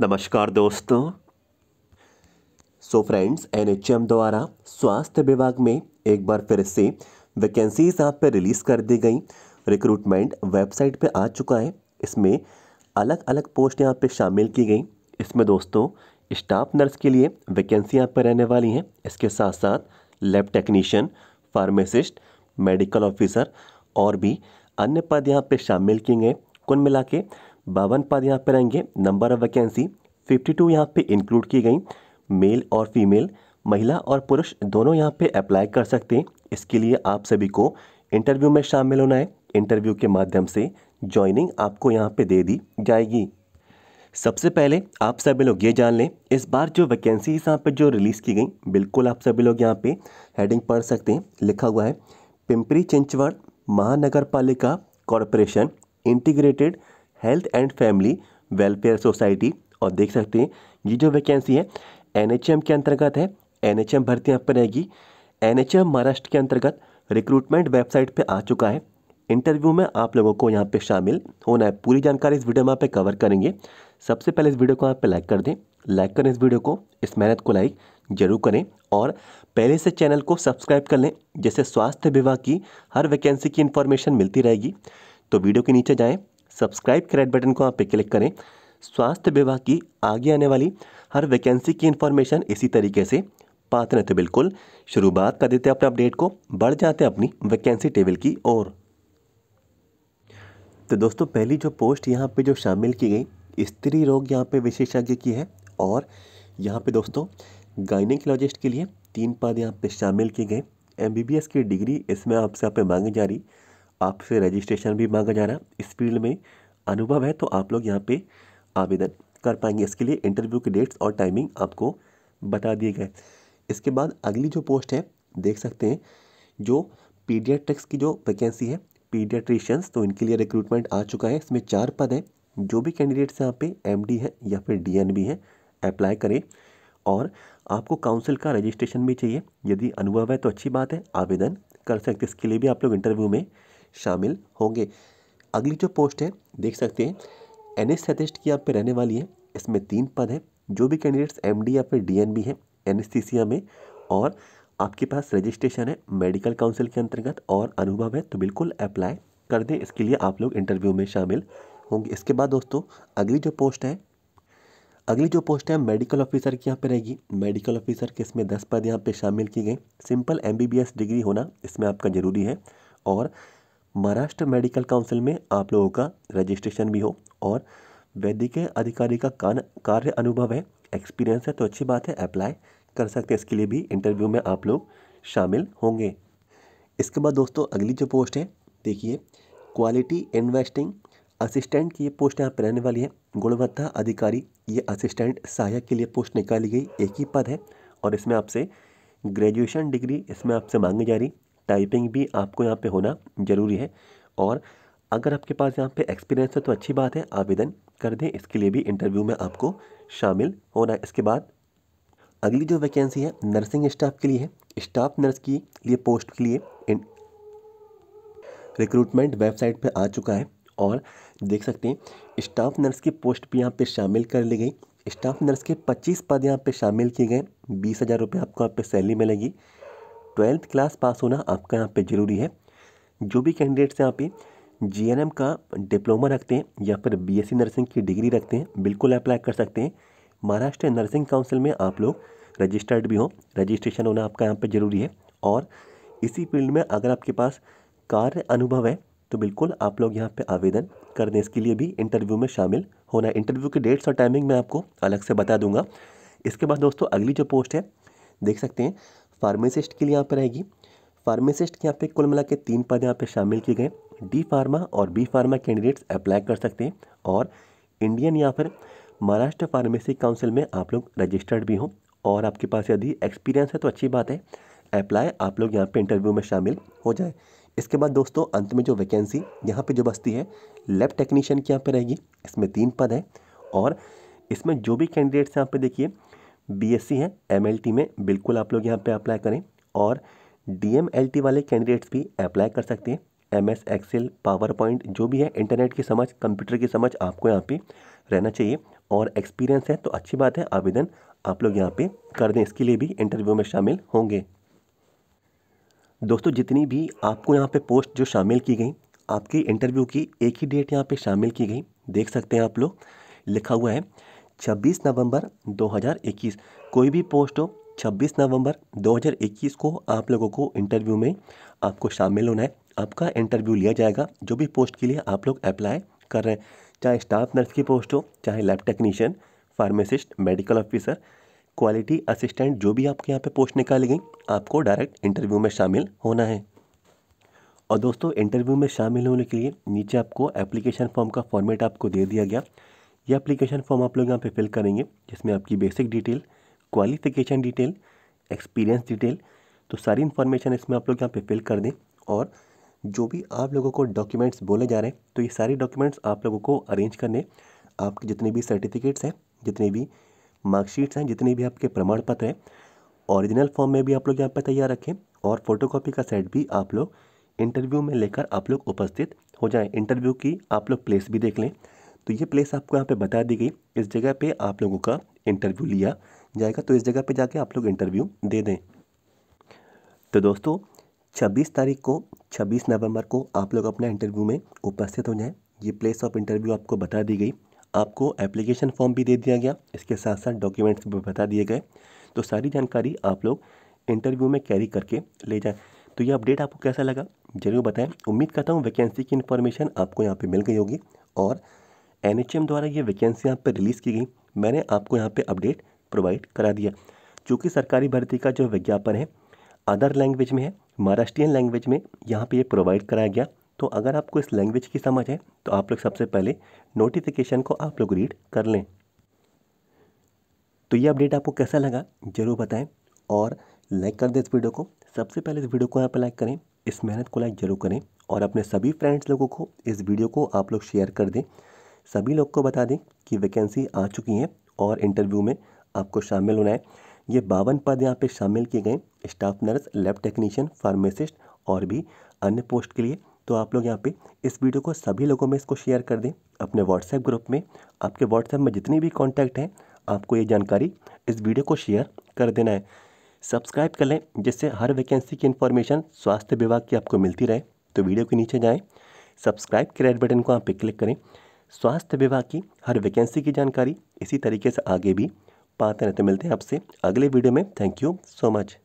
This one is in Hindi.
नमस्कार दोस्तों सो फ्रेंड्स एनएचएम द्वारा स्वास्थ्य विभाग में एक बार फिर से वैकेंसीज आप पे रिलीज़ कर दी गई रिक्रूटमेंट वेबसाइट पे आ चुका है इसमें अलग अलग पोस्ट यहाँ पे शामिल की गई इसमें दोस्तों स्टाफ नर्स के लिए वैकेंसी यहाँ पर रहने वाली हैं इसके साथ साथ lab technician pharmacist medical officer और भी अन्य पद यहाँ पे शामिल किए गए कुल मिला के बावन पद यहाँ पर रहेंगे नंबर ऑफ वैकेंसी 52 टू यहाँ पर इंक्लूड की गई मेल और फीमेल महिला और पुरुष दोनों यहाँ पे अप्लाई कर सकते हैं इसके लिए आप सभी को इंटरव्यू में शामिल होना है इंटरव्यू के माध्यम से ज्वाइनिंग आपको यहाँ पे दे दी जाएगी सबसे पहले आप सभी लोग ये जान लें इस बार जो वैकेंसी यहाँ पर जो रिलीज़ की गई बिल्कुल आप सभी लोग यहाँ पे हेडिंग पढ़ सकते हैं लिखा हुआ है पिंपरी चिंचवड़ महानगर पालिका corporation integrated health and family welfare society और देख सकते हैं ये जो वैकेंसी है एन के अंतर्गत है एन भर्ती यहाँ पर रहेगी एन महाराष्ट्र के अंतर्गत रिक्रूटमेंट वेबसाइट पे आ चुका है इंटरव्यू में आप लोगों को यहाँ पे शामिल होना है पूरी जानकारी इस वीडियो में आप पे कवर करेंगे सबसे पहले इस वीडियो को आप पे लाइक कर दें लाइक करें इस वीडियो को इस मेहनत को लाइक जरूर करें और पहले से चैनल को सब्सक्राइब कर लें जैसे स्वास्थ्य विभाग की हर वैकेंसी की इन्फॉर्मेशन मिलती रहेगी तो वीडियो के नीचे जाएँ सब्सक्राइब के रेड बटन को आप पे क्लिक करें स्वास्थ्य विभाग की आगे आने वाली हर वैकेंसी की इन्फॉर्मेशन इसी तरीके से पाते रहते बिल्कुल शुरुआत कर देते हैं अपने अपडेट को बढ़ जाते हैं अपनी वैकेंसी टेबल की ओर तो दोस्तों पहली जो पोस्ट यहाँ पे जो शामिल की गई स्त्री रोग यहाँ पे विशेषज्ञ की है और यहाँ पे दोस्तों गाइनिकोलॉजिस्ट के लिए तीन पद यहाँ पे शामिल किए गए एम की डिग्री इसमें आपसे यहाँ पे मांगी जा रही आपसे रजिस्ट्रेशन भी मांगा जा रहा है इस फील्ड में अनुभव है तो आप लोग यहाँ पे आवेदन कर पाएंगे इसके लिए इंटरव्यू के डेट्स और टाइमिंग आपको बता दिए गए इसके बाद अगली जो पोस्ट है देख सकते हैं जो पीडियाट्रिक्स की जो वैकेंसी है पीडियाट्रिशियंस तो इनके लिए रिक्रूटमेंट आ चुका है इसमें चार पद हैं जो भी कैंडिडेट्स यहाँ पे डी है या फिर बी है अप्लाई करें और आपको काउंसिल का रजिस्ट्रेशन भी चाहिए यदि अनुभव है तो अच्छी बात है आवेदन कर सकते इसके लिए भी आप लोग इंटरव्यू में शामिल होंगे अगली जो पोस्ट है देख सकते हैं एन एनेस्थेटिस्ट की यहाँ पे रहने वाली है इसमें तीन पद हैं जो भी कैंडिडेट्स एम डी या फिर डी एन बी है एनेस्थीसिया में और आपके पास रजिस्ट्रेशन है मेडिकल काउंसिल के अंतर्गत और अनुभव है तो बिल्कुल अप्लाई कर दें इसके लिए आप लोग इंटरव्यू में शामिल होंगे इसके बाद दोस्तों अगली जो पोस्ट है अगली जो पोस्ट है मेडिकल ऑफिसर की यहाँ पर रहेगी मेडिकल ऑफिसर के इसमें दस पद यहाँ पर शामिल की गए सिंपल एस डिग्री होना इसमें आपका ज़रूरी है और महाराष्ट्र मेडिकल काउंसिल में आप लोगों का रजिस्ट्रेशन भी हो और वैद्य के अधिकारी का कार्य अनुभव है एक्सपीरियंस है तो अच्छी बात है अप्लाई कर सकते हैं इसके लिए भी इंटरव्यू में आप लोग शामिल होंगे इसके बाद दोस्तों अगली जो पोस्ट है देखिए क्वालिटी इन्वेस्टिंग असिस्टेंट की ये पोस्ट यहाँ पर रहने वाली है गुणवत्ता अधिकारी ये असिस्टेंट सहायक के लिए पोस्ट निकाली गई एक ही पद है और इसमें आपसे ग्रेजुएशन डिग्री इसमें आपसे मांगी जा रही टाइपिंग भी आपको यहाँ पे होना ज़रूरी है और अगर आपके पास यहाँ पे एक्सपीरियंस है तो अच्छी बात है आवेदन कर दें इसके लिए भी इंटरव्यू में आपको शामिल होना है इसके बाद अगली जो वैकेंसी है नर्सिंग स्टाफ के लिए है स्टाफ नर्स की लिए पोस्ट के लिए रिक्रूटमेंट वेबसाइट पर आ चुका है और देख सकते हैं स्टाफ नर्स की पोस्ट भी यहाँ पर शामिल कर ली गई स्टाफ नर्स के 25 पद यहाँ पे शामिल किए गए बीस हज़ार रुपये आपको यहाँ पे सैलरी मिलेगी ट्वेल्थ क्लास पास होना आपका यहाँ पे ज़रूरी है जो भी कैंडिडेट्स यहाँ पे जी का डिप्लोमा रखते हैं या फिर बीएससी नर्सिंग की डिग्री रखते हैं बिल्कुल अप्लाई कर सकते हैं महाराष्ट्र नर्सिंग काउंसिल में आप लोग रजिस्टर्ड भी हों रजिस्ट्रेशन होना आपका यहाँ पर ज़रूरी है और इसी फील्ड में अगर आपके पास कार्य अनुभव है तो बिल्कुल आप लोग यहाँ पे आवेदन कर दें इसके लिए भी इंटरव्यू में शामिल होना इंटरव्यू के डेट्स और टाइमिंग मैं आपको अलग से बता दूंगा इसके बाद दोस्तों अगली जो पोस्ट है देख सकते हैं फार्मासिस्ट के लिए यहाँ पर रहेगी फार्मासिस्ट के यहाँ पे कुल मिला के तीन पद यहाँ पे शामिल किए गए डी फार्मा और बी फार्मा कैंडिडेट्स अप्लाई कर सकते हैं और इंडियन या फिर महाराष्ट्र फार्मेसी काउंसिल में आप लोग रजिस्टर्ड भी हों और आपके पास यदि एक्सपीरियंस है तो अच्छी बात है अप्लाई आप लोग यहाँ पर इंटरव्यू में शामिल हो जाए इसके बाद दोस्तों अंत में जो वैकेंसी यहाँ पर जो बस्ती है लेब टेक्नीशियन की यहाँ पर रहेगी इसमें तीन पद हैं और इसमें जो भी कैंडिडेट्स यहाँ पे देखिए बीएससी है एमएलटी में बिल्कुल आप लोग यहाँ पे अप्लाई करें और डीएमएलटी वाले कैंडिडेट्स भी अप्लाई कर सकते हैं M S Excel PowerPoint जो भी है इंटरनेट की समझ कंप्यूटर की समझ आपको यहाँ पे रहना चाहिए और एक्सपीरियंस है तो अच्छी बात है आवेदन आप लोग यहाँ पर कर दें इसके लिए भी इंटरव्यू में शामिल होंगे दोस्तों जितनी भी आपको यहाँ पर पोस्ट जो शामिल की गई आपकी इंटरव्यू की एक ही डेट यहाँ पर शामिल की गई देख सकते हैं आप लोग लिखा हुआ है 26 नवंबर 2021 कोई भी पोस्ट हो 26 नवंबर 2021 को आप लोगों को इंटरव्यू में आपको शामिल होना है आपका इंटरव्यू लिया जाएगा जो भी पोस्ट के लिए आप लोग अप्लाई कर रहे हैं चाहे स्टाफ नर्स की पोस्ट हो चाहे lab technician pharmacist medical officer quality assistant जो भी आपके यहाँ पे पोस्ट निकाली गई आपको डायरेक्ट इंटरव्यू में शामिल होना है और दोस्तों इंटरव्यू में शामिल होने के लिए नीचे आपको एप्लीकेशन फॉर्म का फॉर्मेट आपको दे दिया गया ये एप्लीकेशन फॉर्म आप लोग यहाँ पे फिल करेंगे जिसमें आपकी basic detail qualification detail experience detail तो सारी इन्फॉर्मेशन इसमें आप लोग यहाँ पे फिल कर दें और जो भी आप लोगों को डॉक्यूमेंट्स बोले जा रहे हैं तो ये सारे डॉक्यूमेंट्स आप लोगों को अरेंज करने आपके जितने भी सर्टिफिकेट्स हैं जितने भी मार्कशीट्स हैं जितने भी आपके प्रमाण पत्र हैं ओरिजिनल फॉर्म में भी आप लोग यहाँ पर तैयार रखें और फोटोकॉपी का सेट भी आप लोग इंटरव्यू में लेकर आप लोग उपस्थित हो जाएं इंटरव्यू की आप लोग प्लेस भी देख लें तो ये प्लेस आपको यहाँ पे बता दी गई इस जगह पे आप लोगों का इंटरव्यू लिया जाएगा तो इस जगह पे जाके आप लोग इंटरव्यू दे दें तो दोस्तों 26 तारीख को 26 नवंबर को आप लोग अपना इंटरव्यू में उपस्थित हो जाएं ये प्लेस ऑफ इंटरव्यू आपको बता दी गई आपको एप्लीकेशन फॉर्म भी दे दिया गया इसके साथ साथ डॉक्यूमेंट्स भी बता दिए गए तो सारी जानकारी आप लोग इंटरव्यू में कैरी करके ले जाएँ तो ये अपडेट आपको कैसा लगा जरूर बताएं उम्मीद करता हूँ वैकेंसी की इन्फॉर्मेशन आपको यहाँ पे मिल गई होगी और एन द्वारा ये वैकेंसी यहाँ पर रिलीज़ की गई मैंने आपको यहाँ पर अपडेट प्रोवाइड करा दिया चूँकि सरकारी भर्ती का जो विज्ञापन है अदर लैंग्वेज में है महाराष्ट्रियन लैंग्वेज में यहाँ पे ये प्रोवाइड कराया गया तो अगर आपको इस लैंग्वेज की समझ है तो आप लोग सबसे पहले नोटिफिकेशन को आप लोग रीड कर लें तो ये अपडेट आपको कैसा लगा ज़रूर बताएं और लाइक कर दें इस वीडियो को सबसे पहले इस वीडियो को यहाँ पर लाइक करें इस मेहनत को लाइक ज़रूर करें और अपने सभी फ्रेंड्स लोगों को इस वीडियो को आप लोग शेयर कर दें सभी लोग को बता दें कि वैकेंसी आ चुकी है और इंटरव्यू में आपको शामिल होना है ये बावन पद यहाँ पे शामिल किए गए staff nurse lab technician pharmacist और भी अन्य पोस्ट के लिए तो आप लोग यहाँ पे इस वीडियो को सभी लोगों में इसको शेयर कर दें अपने व्हाट्सएप ग्रुप में आपके व्हाट्सएप में जितनी भी कॉन्टैक्ट हैं आपको ये जानकारी इस वीडियो को शेयर कर देना है सब्सक्राइब कर लें जिससे हर वैकेंसी की इन्फॉर्मेशन स्वास्थ्य विभाग की आपको मिलती रहे तो वीडियो के नीचे जाएँ सब्सक्राइब के रेड बटन को आप पे क्लिक करें स्वास्थ्य विभाग की हर वैकेंसी की जानकारी इसी तरीके से आगे भी पाते रहते मिलते हैं आपसे अगले वीडियो में थैंक यू सो मच